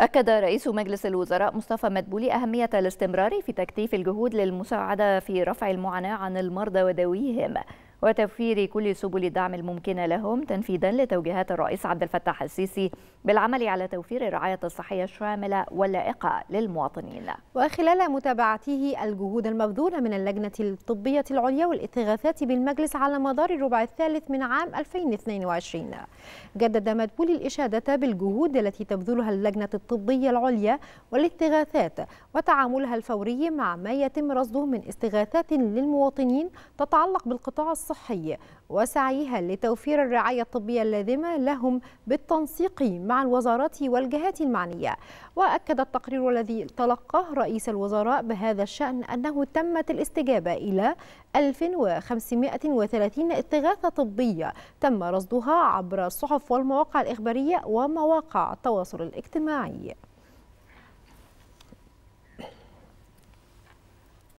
أكد رئيس مجلس الوزراء مصطفى مدبولي أهمية الاستمرار في تكثيف الجهود للمساعدة في رفع المعاناة عن المرضى وذويهم وتوفير كل سبل الدعم الممكنة لهم تنفيذا لتوجيهات الرئيس عبد الفتاح السيسي بالعمل على توفير الرعاية الصحية الشاملة واللائقة للمواطنين وخلال متابعته الجهود المبذولة من اللجنة الطبية العليا والإتغاثات بالمجلس على مدار الربع الثالث من عام 2022 جدد مدبولي الإشادة بالجهود التي تبذلها اللجنة الطبية العليا والإتغاثات وتعاملها الفوري مع ما يتم رصده من استغاثات للمواطنين تتعلق بالقطاع الصحي الصحي وسعيها لتوفير الرعاية الطبية اللازمة لهم بالتنسيق مع الوزارات والجهات المعنية وأكد التقرير الذي تلقاه رئيس الوزراء بهذا الشأن أنه تمت الاستجابة إلى 1530 استغاثة طبية تم رصدها عبر الصحف والمواقع الإخبارية ومواقع التواصل الاجتماعي